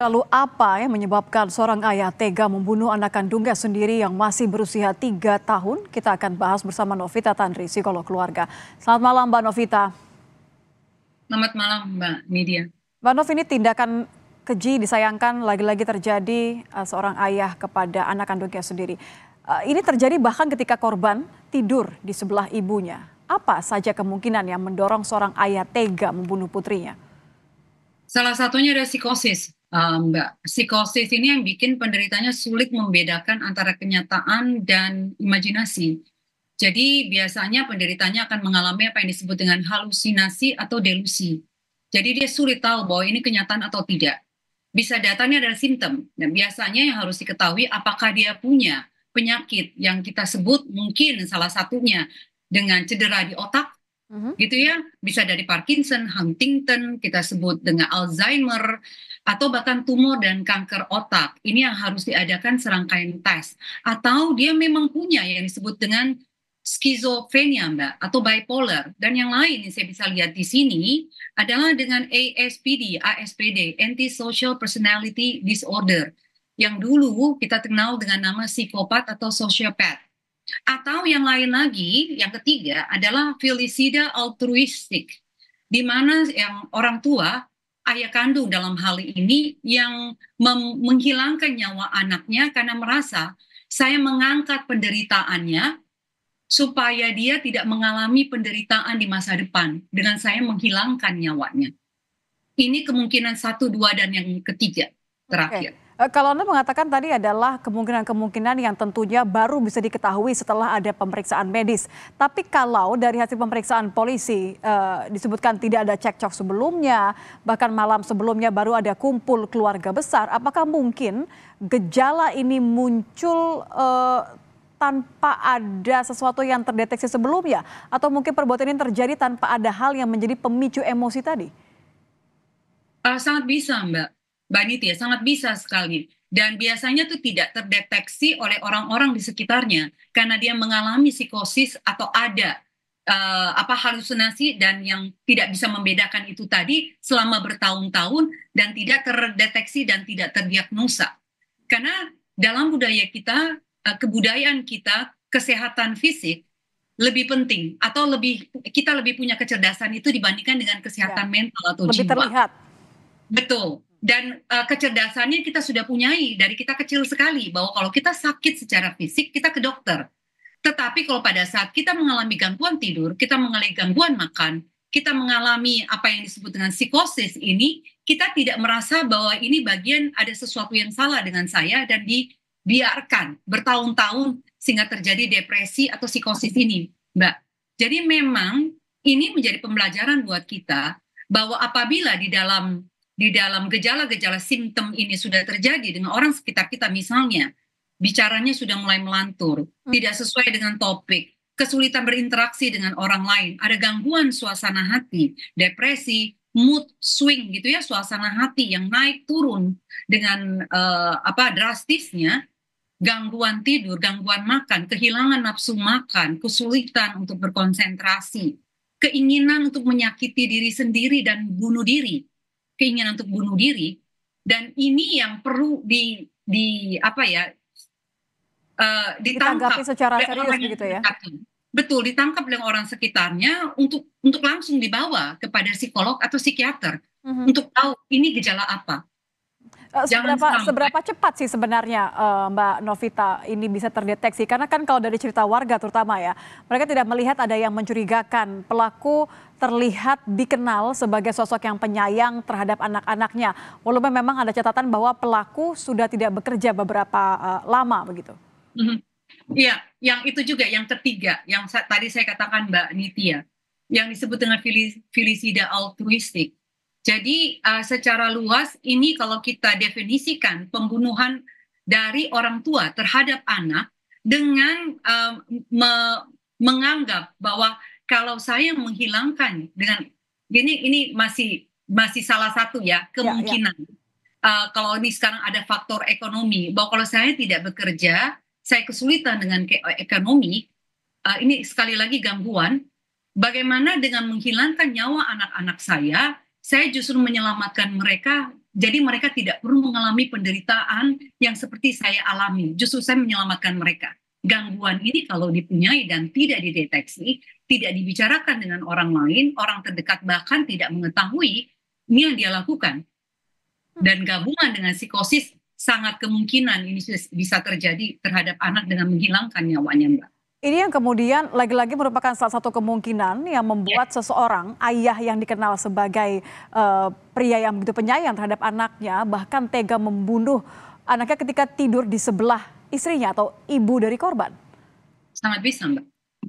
Lalu apa yang menyebabkan seorang ayah tega membunuh anak kandungnya sendiri yang masih berusia 3 tahun? Kita akan bahas bersama Novita Tandri, psikolog keluarga. Selamat malam Mbak Novita. Selamat malam Mbak Nidia. Mbak Nov ini tindakan keji disayangkan lagi-lagi terjadi uh, seorang ayah kepada anak kandungnya sendiri. Uh, ini terjadi bahkan ketika korban tidur di sebelah ibunya. Apa saja kemungkinan yang mendorong seorang ayah tega membunuh putrinya? Salah satunya ada psikosis, um, Mbak. Psikosis ini yang bikin penderitanya sulit membedakan antara kenyataan dan imajinasi. Jadi biasanya penderitanya akan mengalami apa yang disebut dengan halusinasi atau delusi. Jadi dia sulit tahu bahwa ini kenyataan atau tidak. Bisa datanya adalah simptom. Dan biasanya yang harus diketahui apakah dia punya penyakit yang kita sebut mungkin salah satunya dengan cedera di otak Mm-hmm. gitu ya bisa dari Parkinson, Huntington kita sebut dengan Alzheimer atau bahkan tumor dan kanker otak ini yang harus diadakan serangkaian tes atau dia memang punya yang disebut dengan skizofrenia mbak atau bipolar dan yang lain yang saya bisa lihat di sini adalah dengan ASPD, ASPD, antisocial personality disorder yang dulu kita kenal dengan nama psikopat atau sociopath. Atau yang lain lagi, yang ketiga adalah filisida altruistik, di mana yang orang tua, ayah kandung dalam hal ini yang menghilangkan nyawa anaknya karena merasa saya mengangkat penderitaannya supaya dia tidak mengalami penderitaan di masa depan dengan saya menghilangkan nyawanya. Ini kemungkinan satu, dua, dan yang ketiga terakhir. Okay. Eh, kalau Anda mengatakan tadi adalah kemungkinan-kemungkinan yang tentunya baru bisa diketahui setelah ada pemeriksaan medis. Tapi kalau dari hasil pemeriksaan polisi eh, disebutkan tidak ada cekcok sebelumnya, bahkan malam sebelumnya baru ada kumpul keluarga besar, apakah mungkin gejala ini muncul eh, tanpa ada sesuatu yang terdeteksi sebelumnya? Atau mungkin perbuatan ini terjadi tanpa ada hal yang menjadi pemicu emosi tadi? Uh, sangat bisa, Mbak Mbak ya sangat bisa sekali. Dan biasanya tuh tidak terdeteksi oleh orang-orang di sekitarnya karena dia mengalami psikosis atau ada uh, apa halusinasi dan yang tidak bisa membedakan itu tadi selama bertahun-tahun dan tidak terdeteksi dan tidak terdiagnosa. Karena dalam budaya kita, uh, kebudayaan kita, kesehatan fisik lebih penting atau lebih kita lebih punya kecerdasan itu dibandingkan dengan kesehatan ya. mental atau lebih jiwa. Lebih terlihat. Betul dan uh, kecerdasannya kita sudah punyai dari kita kecil sekali bahwa kalau kita sakit secara fisik kita ke dokter. Tetapi kalau pada saat kita mengalami gangguan tidur, kita mengalami gangguan makan, kita mengalami apa yang disebut dengan psikosis ini, kita tidak merasa bahwa ini bagian ada sesuatu yang salah dengan saya dan dibiarkan bertahun-tahun sehingga terjadi depresi atau psikosis ini, Mbak. Jadi memang ini menjadi pembelajaran buat kita bahwa apabila di dalam di dalam gejala-gejala simptom ini sudah terjadi dengan orang sekitar kita misalnya, bicaranya sudah mulai melantur, hmm. tidak sesuai dengan topik, kesulitan berinteraksi dengan orang lain, ada gangguan suasana hati, depresi, mood swing gitu ya, suasana hati yang naik turun dengan uh, apa drastisnya, gangguan tidur, gangguan makan, kehilangan nafsu makan, kesulitan untuk berkonsentrasi, keinginan untuk menyakiti diri sendiri dan bunuh diri keinginan untuk bunuh diri dan ini yang perlu di di apa ya uh, ditangkap secara serius orang begitu ya dekatkan. betul ditangkap oleh orang sekitarnya untuk untuk langsung dibawa kepada psikolog atau psikiater mm-hmm. untuk tahu ini gejala apa eh, seberapa, seberapa cepat sih sebenarnya uh, Mbak Novita ini bisa terdeteksi? Karena kan kalau dari cerita warga terutama ya, mereka tidak melihat ada yang mencurigakan pelaku terlihat dikenal sebagai sosok yang penyayang terhadap anak-anaknya. Walaupun memang ada catatan bahwa pelaku sudah tidak bekerja beberapa uh, lama begitu. Mhm. Iya, mm-hmm. yang itu juga yang ketiga yang sa tadi saya katakan Mbak Nitya, yang disebut dengan filisida altruistik. Jadi uh, secara luas ini kalau kita definisikan pembunuhan dari orang tua terhadap anak dengan um, me menganggap bahwa kalau saya menghilangkan dengan ini ini masih masih salah satu ya kemungkinan ya, ya. Uh, kalau ini sekarang ada faktor ekonomi bahwa kalau saya tidak bekerja saya kesulitan dengan ke eh, ekonomi uh, ini sekali lagi gangguan bagaimana dengan menghilangkan nyawa anak-anak saya saya justru menyelamatkan mereka jadi mereka tidak perlu mengalami penderitaan yang seperti saya alami justru saya menyelamatkan mereka gangguan ini kalau dipunyai dan tidak dideteksi tidak dibicarakan dengan orang lain, orang terdekat bahkan tidak mengetahui ini yang dia lakukan. Hmm. Dan gabungan dengan psikosis sangat kemungkinan ini bisa terjadi terhadap anak dengan menghilangkan nyawanya, Mbak. Ini yang kemudian lagi-lagi merupakan salah satu kemungkinan yang membuat ya. seseorang ayah yang dikenal sebagai uh, pria yang begitu penyayang terhadap anaknya bahkan tega membunuh anaknya ketika tidur di sebelah istrinya atau ibu dari korban. Sangat bisa, Mbak.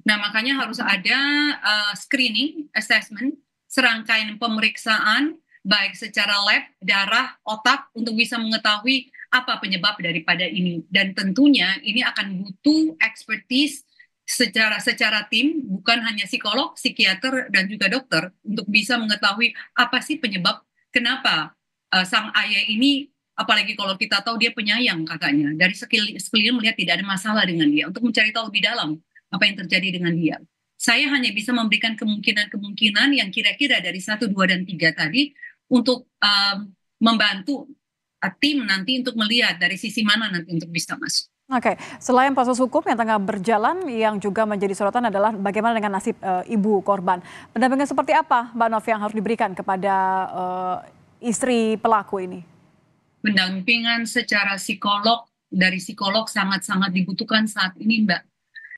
Nah, makanya harus ada uh, screening, assessment, serangkaian pemeriksaan baik secara lab, darah, otak untuk bisa mengetahui apa penyebab daripada ini. Dan tentunya ini akan butuh expertise secara secara tim bukan hanya psikolog, psikiater dan juga dokter untuk bisa mengetahui apa sih penyebab kenapa uh, sang ayah ini apalagi kalau kita tahu dia penyayang katanya dari sekeliling melihat tidak ada masalah dengan dia untuk mencari tahu lebih dalam apa yang terjadi dengan dia. Saya hanya bisa memberikan kemungkinan-kemungkinan yang kira-kira dari satu, dua, dan tiga tadi untuk um, membantu eh, tim nanti untuk melihat dari sisi mana nanti untuk bisa masuk. Oke, okay. selain proses hukum yang tengah berjalan, yang juga menjadi sorotan adalah bagaimana dengan nasib e, ibu korban. Pendampingan seperti apa, Mbak Novi, yang harus diberikan kepada e, istri pelaku ini? Pendampingan secara psikolog dari psikolog sangat-sangat dibutuhkan saat ini, Mbak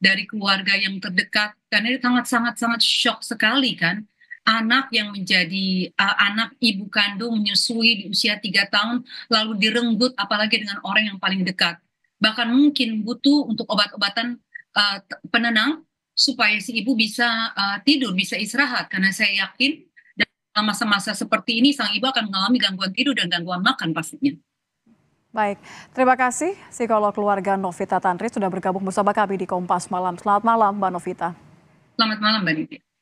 dari keluarga yang terdekat karena itu sangat sangat sangat shock sekali kan anak yang menjadi uh, anak ibu kandung menyusui di usia tiga tahun lalu direnggut apalagi dengan orang yang paling dekat bahkan mungkin butuh untuk obat-obatan uh, penenang supaya si ibu bisa uh, tidur bisa istirahat karena saya yakin dalam masa-masa seperti ini sang ibu akan mengalami gangguan tidur dan gangguan makan pastinya. Baik, terima kasih psikolog keluarga Novita Tantri sudah bergabung bersama kami di Kompas Malam. Selamat malam Mbak Novita. Selamat malam Mbak Nitya.